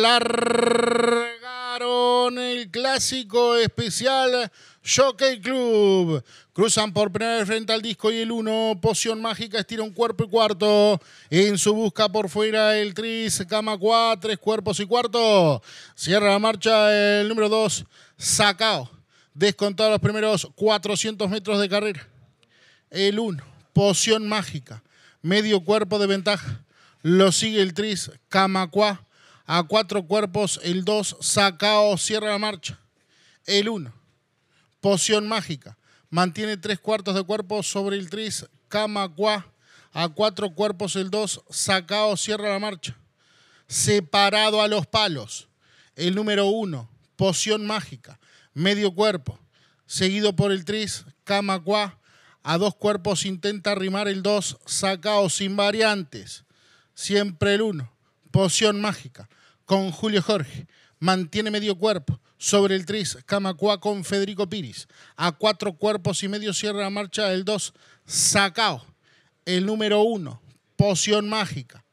largaron el clásico especial Jockey Club. Cruzan por primera vez frente al disco y el 1. Poción mágica estira un cuerpo y cuarto. En su busca por fuera el Cris, Cama 4, tres cuerpos y cuarto. Cierra la marcha el número 2, Sacao. Descontado los primeros 400 metros de carrera. El 1, Poción mágica. Medio cuerpo de ventaja lo sigue el Tris, Camacua. A cuatro cuerpos, el 2, Sacao, cierra la marcha. El 1, Poción Mágica. Mantiene tres cuartos de cuerpo sobre el Tris, Camacua. A cuatro cuerpos, el 2, Sacao, cierra la marcha. Separado a los palos. El número 1, Poción Mágica. Medio cuerpo. Seguido por el Tris, Camacua. A dos cuerpos intenta arrimar el 2, Sacao sin variantes siempre el uno. Poción mágica, con Julio Jorge. Mantiene medio cuerpo, sobre el tris, Camacua con Federico Piris. A cuatro cuerpos y medio cierra la marcha el 2, Sacao. El número uno, Poción mágica.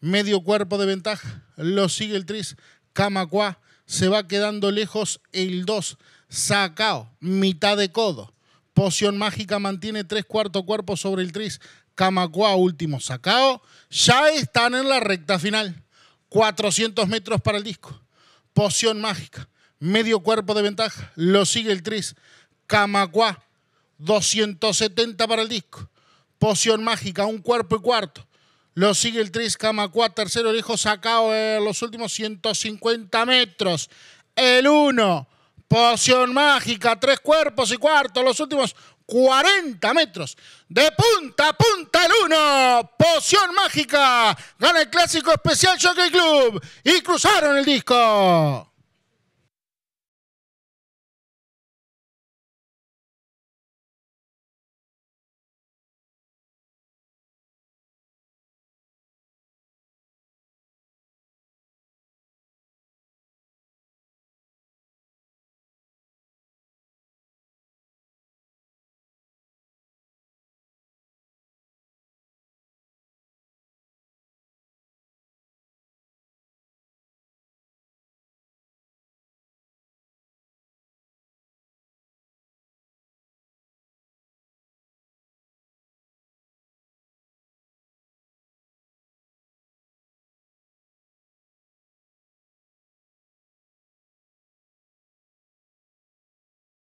Medio cuerpo de ventaja, lo sigue el tris, Camacua. Se va quedando lejos el 2, Sacao, mitad de codo. Poción mágica mantiene tres cuartos cuerpos sobre el tris. Camacua último sacado, ya están en la recta final. 400 metros para el disco. Poción mágica. Medio cuerpo de ventaja. Lo sigue el tris. Camacua. 270 para el disco. Poción mágica. Un cuerpo y cuarto. Lo sigue el tris. Camacua. Tercero dijo sacado en los últimos 150 metros. El uno, Poción mágica. Tres cuerpos y cuarto. Los últimos 40 metros. De punta a punta el 1. Poción mágica. Gana el clásico especial Jockey Club. Y cruzaron el disco.